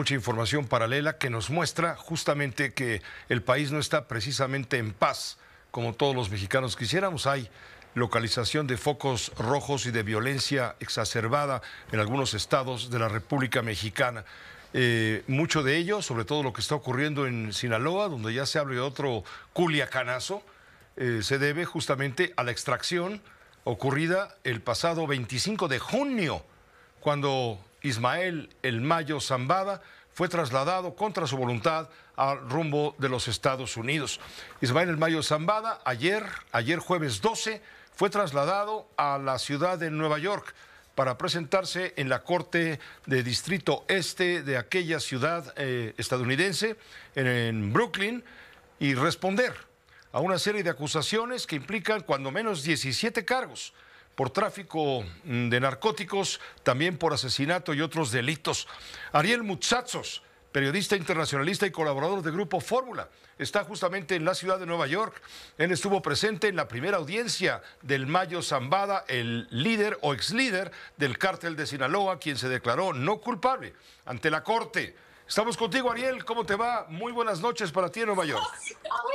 mucha información paralela que nos muestra justamente que el país no está precisamente en paz como todos los mexicanos quisiéramos. Hay localización de focos rojos y de violencia exacerbada en algunos estados de la República Mexicana. Eh, mucho de ello, sobre todo lo que está ocurriendo en Sinaloa, donde ya se habla de otro culiacanazo, eh, se debe justamente a la extracción ocurrida el pasado 25 de junio, cuando Ismael El Mayo Zambada fue trasladado contra su voluntad al rumbo de los Estados Unidos. Ismael El Mayo Zambada, ayer, ayer jueves 12, fue trasladado a la ciudad de Nueva York para presentarse en la Corte de Distrito Este de aquella ciudad eh, estadounidense, en, en Brooklyn, y responder a una serie de acusaciones que implican cuando menos 17 cargos por tráfico mm, de narcóticos, también por asesinato y otros delitos. Ariel Muchazos, periodista internacionalista y colaborador de Grupo Fórmula. Está justamente en la ciudad de Nueva York. Él estuvo presente en la primera audiencia del Mayo Zambada, el líder o ex líder del cártel de Sinaloa, quien se declaró no culpable ante la corte. Estamos contigo, Ariel. ¿Cómo te va? Muy buenas noches para ti en Nueva York.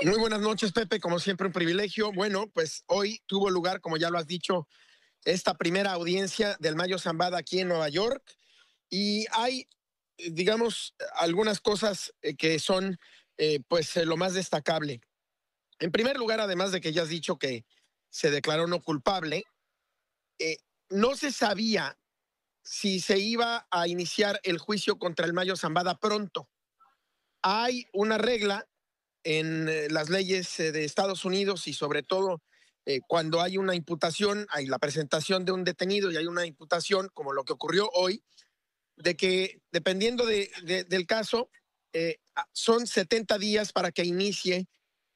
Muy buenas noches, Pepe. Como siempre, un privilegio. Bueno, pues hoy tuvo lugar, como ya lo has dicho, esta primera audiencia del Mayo Zambada aquí en Nueva York. Y hay, digamos, algunas cosas eh, que son, eh, pues, eh, lo más destacable. En primer lugar, además de que ya has dicho que se declaró no culpable, no se sabía si se iba a iniciar el juicio contra el Mayo Zambada pronto. Hay una regla en las leyes de Estados Unidos y sobre todo eh, cuando hay una imputación, hay la presentación de un detenido y hay una imputación, como lo que ocurrió hoy, de que dependiendo del caso, eh, ah, son 70 días para que inicie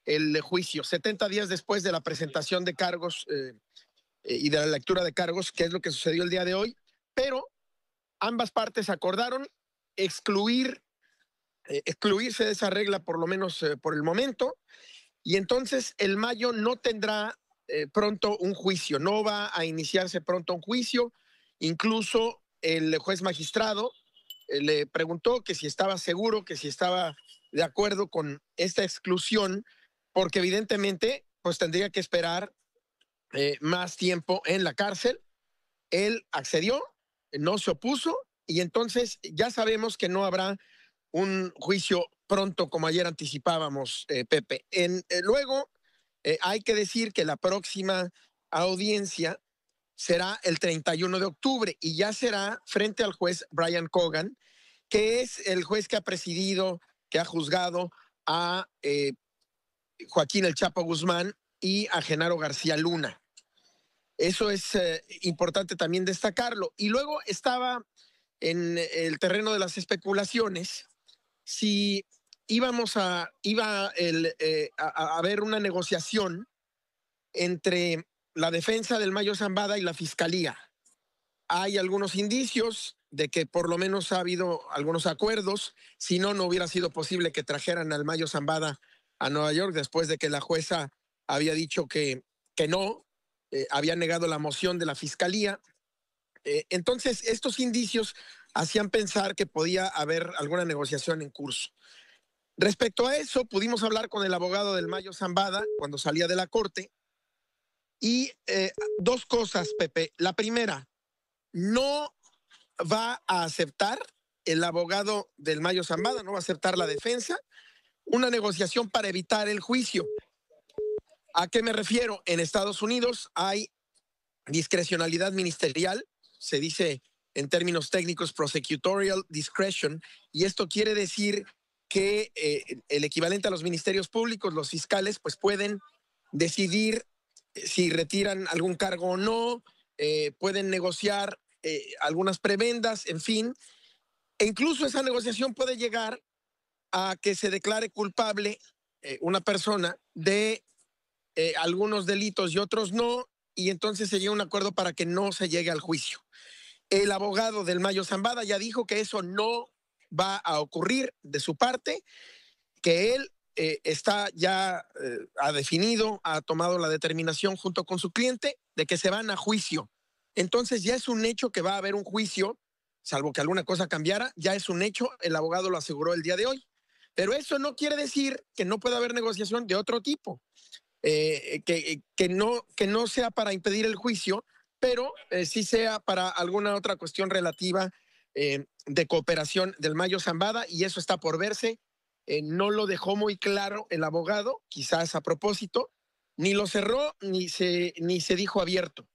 el juicio, 70 días después de la presentación de cargos eh, y de la lectura de cargos, que es lo que sucedió el día de hoy, pero ambas partes acordaron excluir, excluirse de esa regla por lo menos por el momento, y entonces el mayo no tendrá eh, pronto un juicio, no va a iniciarse pronto un juicio. Incluso el juez magistrado eh, le preguntó que si estaba seguro, que si estaba de acuerdo con esta exclusión, porque evidentemente pues tendría que esperar eh, más tiempo en la cárcel. Él accedió, no se opuso y entonces ya sabemos que no habrá un juicio pronto como ayer anticipábamos, Pepe. En, luego eh, hay que decir que la próxima audiencia será el 31 de octubre y ya será frente al juez Brian Cogan, que es el juez que ha presidido, que ha juzgado a eh, Joaquín El Chapo Guzmán y a Genaro García Luna. Eso es eh, importante también destacarlo. Y luego estaba en el terreno de las especulaciones si íbamos a, iba eh, a, haber una negociación entre la defensa del Mayo Zambada y la fiscalía. Hay algunos indicios de que por lo menos ha habido algunos acuerdos, si no, no hubiera sido posible que trajeran al Mayo Zambada a Nueva York después de que la jueza había dicho que, que no, eh, había negado la moción de la fiscalía. Eh, entonces, estos indicios hacían pensar que podía haber alguna negociación en curso. Respecto a eso, pudimos hablar con el abogado del Mayo Zambada cuando salía de la corte. Y eh, dos cosas, Pepe. La primera, no va a aceptar el abogado del Mayo Zambada, no va a aceptar la defensa, una negociación para evitar el juicio. ¿A qué me refiero? En Estados Unidos hay discrecionalidad ministerial, se dice en términos técnicos prosecutorial discretion, y esto quiere decir que eh, el equivalente a los ministerios públicos, los fiscales, pues pueden decidir eh, si retiran algún cargo o no, eh, pueden negociar algunas prebendas, en fin. E incluso esa negociación puede llegar a que se declare culpable una persona de algunos delitos y otros no, y entonces se llega a un acuerdo para que no se llegue al juicio. El abogado del Mayo Zambada ya dijo que eso no va a ocurrir de su parte, que él eh, está ya, eh, ha definido, ha tomado la determinación junto con su cliente de que se van a juicio. Entonces ya es un hecho que va a haber un juicio, salvo que alguna cosa cambiara, ya es un hecho, el abogado lo aseguró el día de hoy. Pero eso no quiere decir que no pueda haber negociación de otro tipo, eh, que, que, no, que no sea para impedir el juicio, pero sí sea para alguna otra cuestión relativa de cooperación del Mayo Zambada y eso está por verse. Eh, no lo dejó muy claro el abogado, quizás a propósito, ni lo cerró ni se, ni se dijo abierto.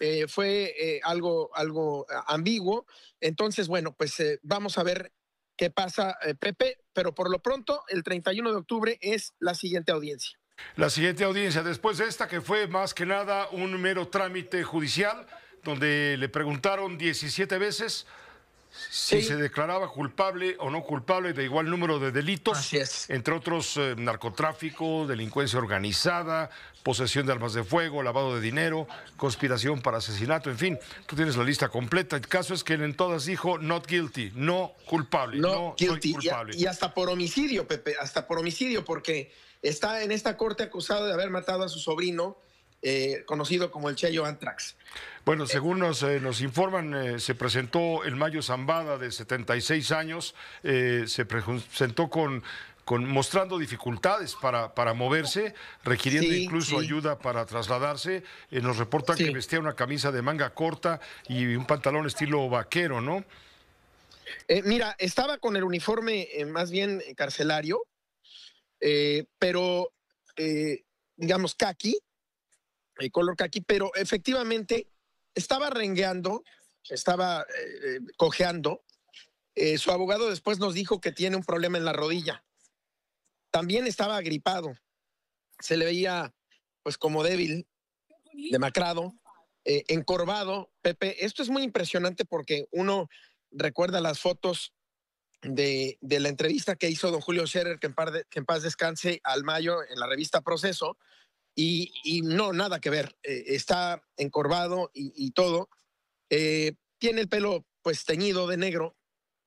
Eh, fue eh, algo, algo ambiguo. Entonces, bueno, pues vamos a ver qué pasa, Pepe, pero por lo pronto, el 31 de octubre es la siguiente audiencia. La siguiente audiencia, después de esta que fue más que nada un mero trámite judicial, donde le preguntaron 17 veces si se declaraba culpable o no culpable de igual número de delitos, entre otros eh, narcotráfico, delincuencia organizada, posesión de armas de fuego, lavado de dinero, conspiración para asesinato, en fin, tú tienes la lista completa. El caso es que él en todas dijo not guilty, no culpable, no, culpable. y hasta por homicidio, Pepe, hasta por homicidio, porque está en esta corte acusado de haber matado a su sobrino eh, conocido como el Cheyo Antrax. Bueno, según nos, eh, informan, eh, se presentó el Mayo Zambada de 76 años, se presentó con mostrando dificultades para, moverse, requiriendo incluso ayuda para trasladarse. nos reportan que vestía una camisa de manga corta y un pantalón estilo vaquero, ¿no? mira, estaba con el uniforme más bien carcelario, pero digamos, kaki, eh, color aquí pero efectivamente estaba rengueando, estaba eh, eh, cojeando. Eh, su abogado después nos dijo que tiene un problema en la rodilla. También estaba agripado. Se le veía pues como débil, demacrado, encorvado. Pepe, esto es muy impresionante porque uno recuerda las fotos de, la entrevista que hizo don Julio Scherer, en, que en paz descanse, al mayo en la revista Proceso, y, no, nada que ver, eh, está encorvado y, todo. Eh, tiene el pelo pues teñido de negro,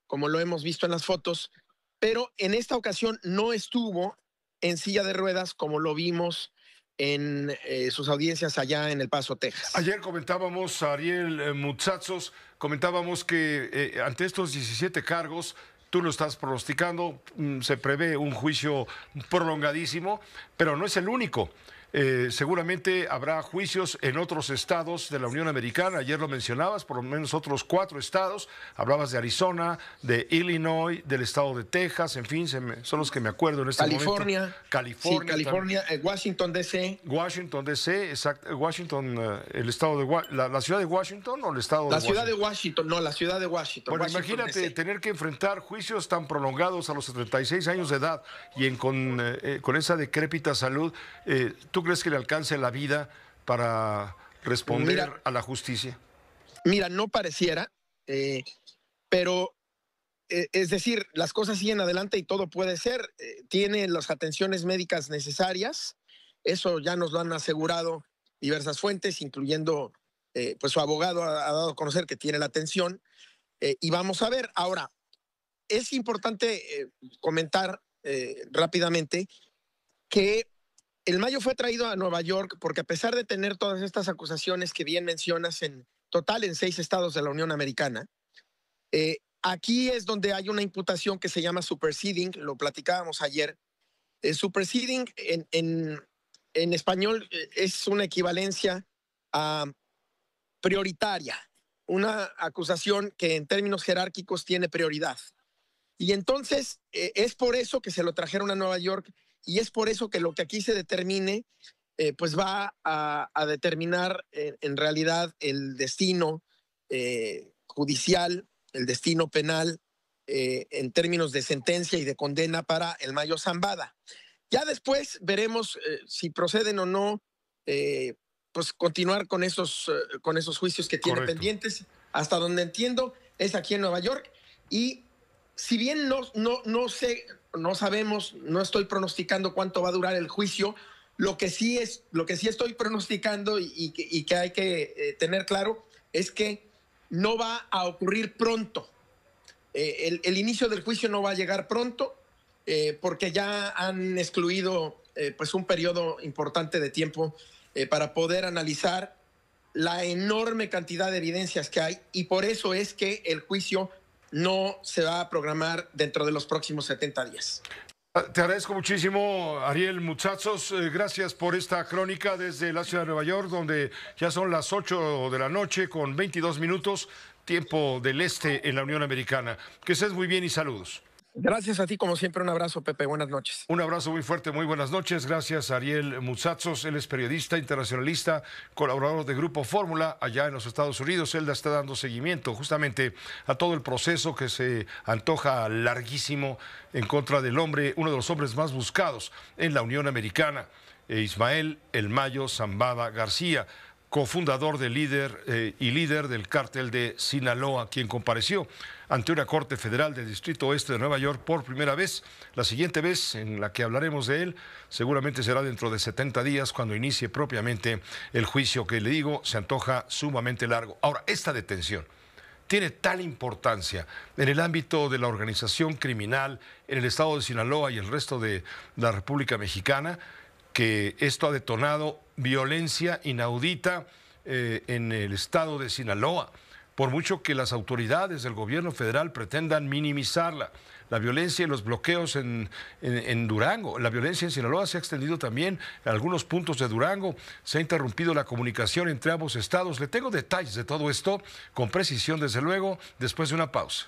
como lo hemos visto en las fotos, pero en esta ocasión no estuvo en silla de ruedas como lo vimos en eh, sus audiencias allá en El Paso, Texas. Ayer comentábamos, Ariel eh, comentábamos que ante estos 17 cargos, tú lo estás pronosticando, mm, se prevé un juicio prolongadísimo, pero no es el único. Eh, seguramente habrá juicios en otros estados de la Unión Americana. Ayer lo mencionabas, por lo menos otros cuatro estados. Hablabas de Arizona, de Illinois, del estado de Texas, en fin, son los que me acuerdo en este California, momento. California. California, eh, Washington DC. Washington DC, exacto. Washington, eh, el estado de la, ciudad de Washington o el estado de Washington. La ciudad de Washington, no, la ciudad de Washington. Bueno, imagínate tener que enfrentar juicios tan prolongados a los 36 años de edad y con, con esa decrépita salud. ¿Tú crees que le alcance la vida para responder a la justicia? Mira, no pareciera, eh, pero eh, es decir, las cosas siguen adelante y todo puede ser. Eh, tiene las atenciones médicas necesarias, eso ya nos lo han asegurado diversas fuentes, incluyendo pues su abogado ha, dado a conocer que tiene la atención. y vamos a ver, ahora, es importante comentar rápidamente que el Mayo fue traído a Nueva York porque a pesar de tener todas estas acusaciones que bien mencionas en total en seis estados de la Unión Americana, eh, aquí es donde hay una imputación que se llama superseding, lo platicábamos ayer. Eh, superseding en, español eh, es una equivalencia a prioritaria, una acusación que en términos jerárquicos tiene prioridad. Y entonces es por eso que se lo trajeron a Nueva York y es por eso que lo que aquí se determine, eh, pues va a, determinar eh, en realidad el destino eh, judicial, el destino penal, en términos de sentencia y de condena para el Mayo Zambada. Ya después veremos si proceden o no, pues continuar con esos, con esos juicios que tiene pendientes, hasta donde entiendo, es aquí en Nueva York. Y si bien no, no, no sé, no sabemos, no estoy pronosticando cuánto va a durar el juicio. Lo que sí, es, lo que sí estoy pronosticando y, que, hay que eh, tener claro es que no va a ocurrir pronto. Eh, el, inicio del juicio no va a llegar pronto eh, porque ya han excluido pues un periodo importante de tiempo para poder analizar la enorme cantidad de evidencias que hay y por eso es que el juicio no se va a programar dentro de los próximos 70 días. Ah, te agradezco muchísimo, Ariel Muchazos. Eh, gracias por esta crónica desde la ciudad de Nueva York, donde ya son las 8 de la noche con 22 minutos, tiempo del este en la Unión Americana. Que estés muy bien y saludos. Gracias a ti, como siempre, un abrazo, Pepe. Buenas noches. Un abrazo muy fuerte, muy buenas noches. Gracias, Ariel Muzazos. Él es periodista, internacionalista, colaborador de Grupo Fórmula allá en los Estados Unidos. Él está dando seguimiento justamente a todo el proceso que se antoja larguísimo en contra del hombre, uno de los hombres más buscados en la Unión Americana, eh, Ismael El Mayo Zambada García cofundador del líder eh, y líder del cártel de Sinaloa, quien compareció ante una Corte Federal del Distrito Oeste de Nueva York por primera vez. La siguiente vez en la que hablaremos de él seguramente será dentro de 70 días cuando inicie propiamente el juicio que le digo se antoja sumamente largo. Ahora, esta detención tiene tal importancia en el ámbito de la organización criminal en el estado de Sinaloa y el resto de la República Mexicana que esto ha detonado violencia inaudita eh, en el estado de Sinaloa, por mucho que las autoridades del gobierno federal pretendan minimizarla. La violencia y los bloqueos en, en Durango, la violencia en Sinaloa se ha extendido también a algunos puntos de Durango, se ha interrumpido la comunicación entre ambos estados. Le tengo detalles de todo esto con precisión, desde luego, después de una pausa.